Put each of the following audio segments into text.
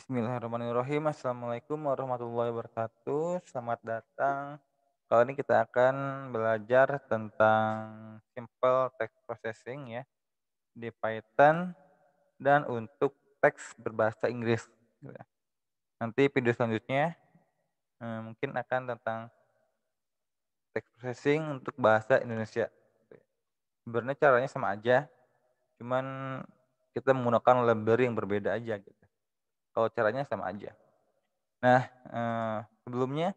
Bismillahirrahmanirrahim. Assalamualaikum warahmatullahi wabarakatuh. Selamat datang. Kali ini kita akan belajar tentang simple text processing ya di Python dan untuk teks berbahasa Inggris. Nanti video selanjutnya eh, mungkin akan tentang text processing untuk bahasa Indonesia. Sebenarnya caranya sama aja, cuman kita menggunakan library yang berbeda aja gitu kalau caranya sama aja. Nah, eh, sebelumnya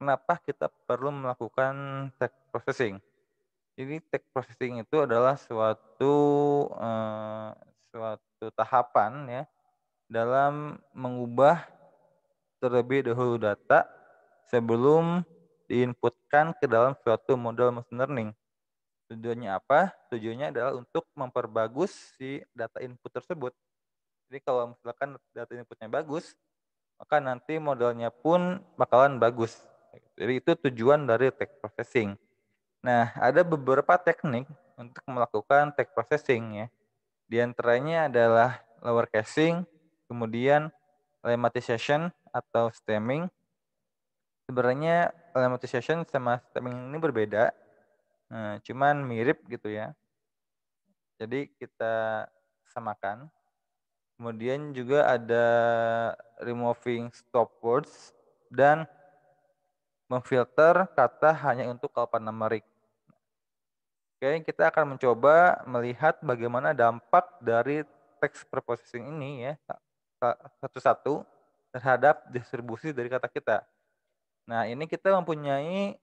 kenapa kita perlu melakukan text processing? Jadi text processing itu adalah suatu eh, suatu tahapan ya dalam mengubah terlebih dahulu data sebelum diinputkan ke dalam suatu model machine learning. Tujuannya apa? Tujuannya adalah untuk memperbagus si data input tersebut. Jadi kalau misalkan data inputnya bagus, maka nanti modelnya pun bakalan bagus. Jadi itu tujuan dari text processing. Nah, ada beberapa teknik untuk melakukan text processing ya. Di antaranya adalah lower casing, kemudian lemmatization atau stemming. Sebenarnya lemmatization sama stemming ini berbeda, nah, cuman mirip gitu ya. Jadi kita samakan. Kemudian juga ada removing stop words dan memfilter kata hanya untuk alfanumeric. Oke, kita akan mencoba melihat bagaimana dampak dari text preposition ini ya satu-satu terhadap distribusi dari kata kita. Nah, ini kita mempunyai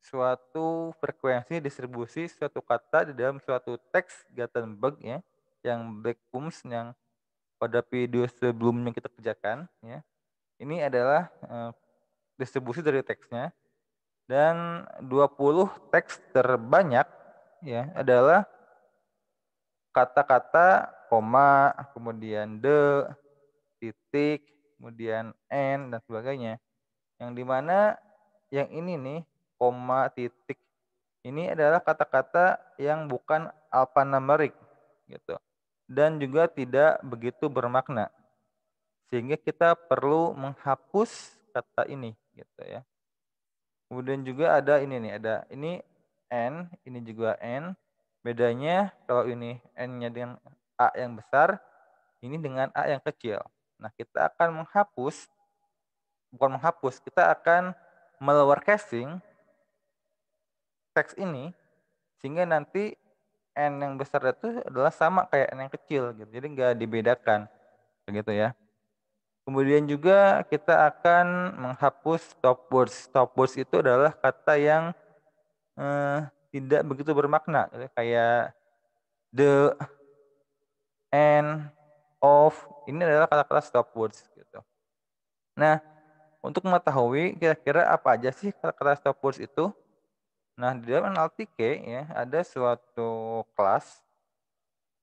suatu frekuensi distribusi suatu kata di dalam suatu teks Gutenberg ya yang Black yang pada video sebelumnya kita kerjakan ya. Ini adalah eh, distribusi dari teksnya dan 20 teks terbanyak ya adalah kata-kata koma kemudian the titik kemudian n dan sebagainya yang dimana yang ini nih koma titik ini adalah kata-kata yang bukan alphanumeric gitu dan juga tidak begitu bermakna. Sehingga kita perlu menghapus kata ini gitu ya. Kemudian juga ada ini nih, ada ini n, ini juga n. Bedanya kalau ini n-nya dengan a yang besar, ini dengan a yang kecil. Nah, kita akan menghapus bukan menghapus, kita akan casing teks ini sehingga nanti n yang besar itu adalah sama kayak n yang kecil gitu. Jadi nggak dibedakan begitu ya. Kemudian juga kita akan menghapus stop words. Stop words itu adalah kata yang eh, tidak begitu bermakna gitu. kayak the and of ini adalah kata-kata stop words gitu. Nah, untuk mengetahui kira-kira apa aja sih kata-kata stop words itu, Nah, di dalam NLTK ya ada suatu kelas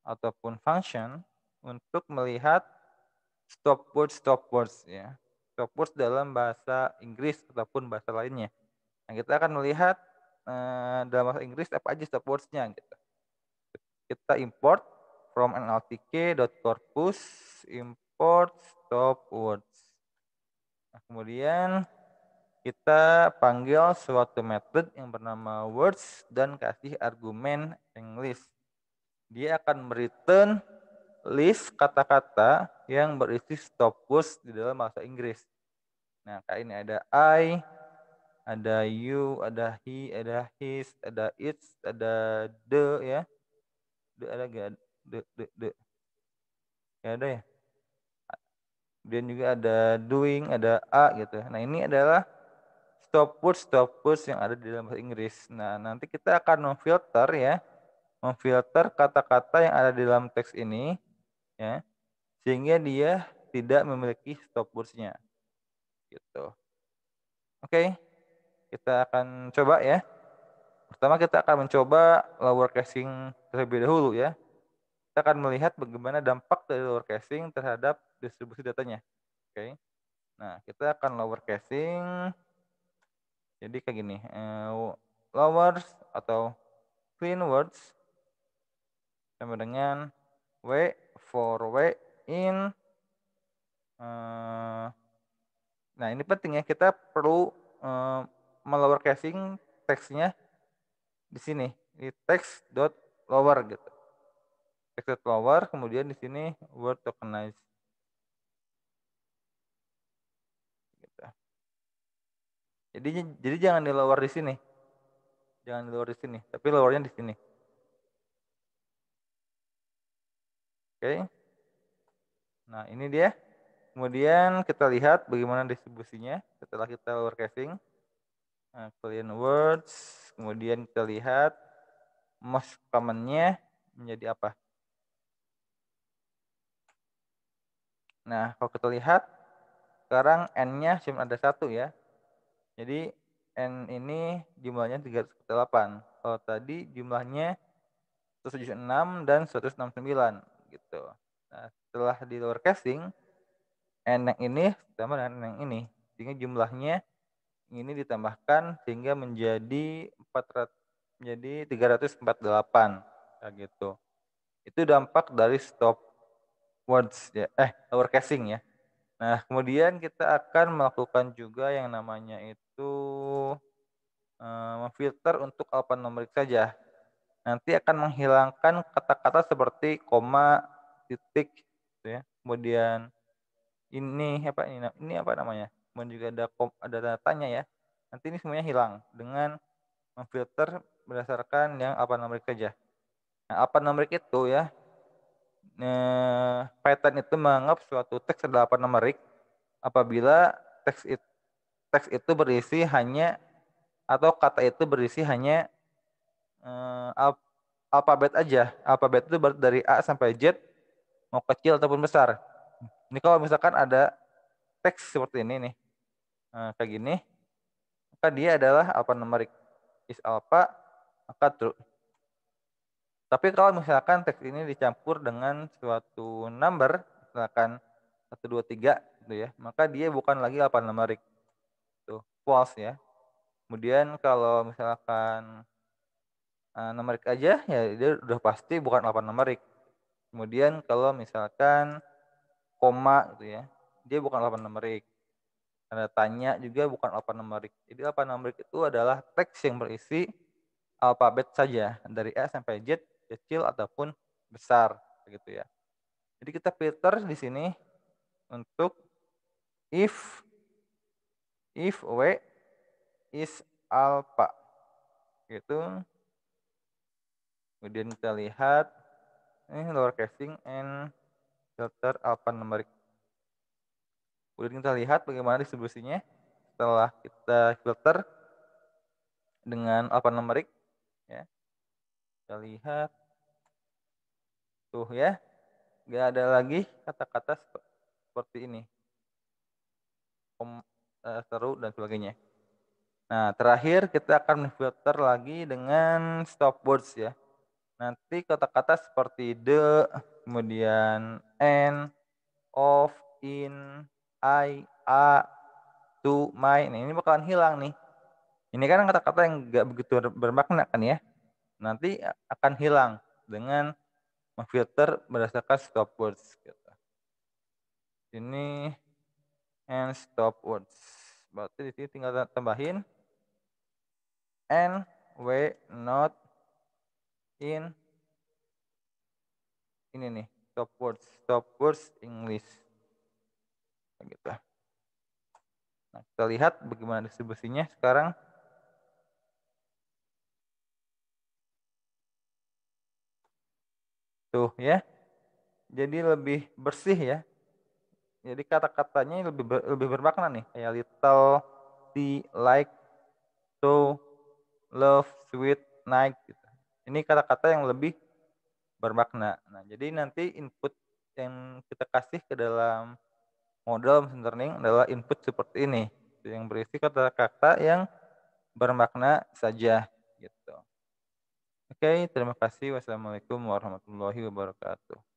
ataupun function untuk melihat stop words stop words ya. Stop words dalam bahasa Inggris ataupun bahasa lainnya. Nah, kita akan melihat eh, dalam bahasa Inggris apa aja stop words-nya gitu. Kita import from nltk.corpus import stop words. Nah, kemudian kita panggil suatu method yang bernama words dan kasih argumen English. Dia akan return list kata-kata yang berisi stop words di dalam bahasa Inggris. Nah, kayak ini ada I, ada you, ada he, ada his, ada its, ada the ya. The ada gak? The, the, the. Ya ada ya. Dan juga ada doing, ada a gitu. Nah, ini adalah stop words stop words yang ada di dalam bahasa Inggris. Nah, nanti kita akan memfilter ya, memfilter kata-kata yang ada di dalam teks ini ya. Sehingga dia tidak memiliki stop words-nya. Gitu. Oke. Kita akan coba ya. Pertama kita akan mencoba lower casing terlebih dahulu ya. Kita akan melihat bagaimana dampak dari lower casing terhadap distribusi datanya. Oke. Nah, kita akan lower casing jadi kayak gini, uh, eh, lowers atau clean words sama dengan w for w in eh, nah ini penting ya kita perlu uh, melower casing teksnya di sini di text dot lower gitu text lower kemudian di sini word tokenize Jadi jadi jangan di lower di sini. Jangan di lower di sini, tapi lowernya di sini. Oke. Nah, ini dia. Kemudian kita lihat bagaimana distribusinya setelah kita lower casing. Nah, clean words, kemudian kita lihat most commonnya menjadi apa. Nah, kalau kita lihat, sekarang N-nya cuma ada satu ya. Jadi N ini jumlahnya delapan Kalau tadi jumlahnya 176 dan 169 gitu. Nah, setelah di lower casing, N yang ini sama dengan N yang ini. Sehingga jumlahnya ini ditambahkan sehingga menjadi 400 menjadi 348 kayak nah, gitu. Itu dampak dari stop words ya eh lower casing ya. Nah, kemudian kita akan melakukan juga yang namanya itu itu eh, memfilter untuk alfanomerik saja. Nanti akan menghilangkan kata-kata seperti koma, titik, gitu ya. Kemudian ini apa ini, ini apa namanya? Kemudian juga ada kom, ada datanya ya. Nanti ini semuanya hilang dengan memfilter berdasarkan yang alfanomerik saja. Nah, alfanomerik itu ya eh, Python itu menganggap suatu teks adalah apa alfanomerik apabila teks itu teks itu berisi hanya atau kata itu berisi hanya uh, alfabet aja. Alfabet itu dari A sampai Z, mau kecil ataupun besar. Ini kalau misalkan ada teks seperti ini nih, uh, kayak gini, maka dia adalah alphanumerik. Is alpha, maka true. Tapi kalau misalkan teks ini dicampur dengan suatu number, misalkan 1, 2, 3, gitu ya, maka dia bukan lagi alphanumerik false ya. Kemudian kalau misalkan uh, numerik aja ya dia udah pasti bukan 8 numerik. Kemudian kalau misalkan koma gitu ya, dia bukan 8 numerik. Tanda tanya juga bukan 8 numerik. Jadi 8 numerik itu adalah teks yang berisi alfabet saja dari S sampai Z kecil ataupun besar gitu ya. Jadi kita filter di sini untuk if if W is alpha. itu, Kemudian kita lihat ini lower casing and filter alpha numeric. Kemudian kita lihat bagaimana distribusinya setelah kita filter dengan alpha numeric ya. Kita lihat tuh ya. nggak ada lagi kata-kata seperti ini. Eh, seru dan sebagainya. Nah, terakhir kita akan filter lagi dengan stop words ya. Nanti kata-kata seperti the, kemudian and, of, in, I, a, to, my. Nah, ini bakalan hilang nih. Ini kan kata-kata yang nggak begitu bermakna kan ya. Nanti akan hilang dengan memfilter berdasarkan stop words. Gitu. Ini and stop words. Berarti di sini tinggal tambahin and we not in ini nih stop words stop words English gitu. Nah kita lihat bagaimana distribusinya sekarang. Tuh ya. Jadi lebih bersih ya jadi kata-katanya lebih ber, lebih bermakna nih, kayak little the like so, love sweet night gitu. Ini kata-kata yang lebih bermakna. Nah, jadi nanti input yang kita kasih ke dalam model machine learning adalah input seperti ini yang berisi kata-kata yang bermakna saja gitu. Oke, terima kasih. Wassalamualaikum warahmatullahi wabarakatuh.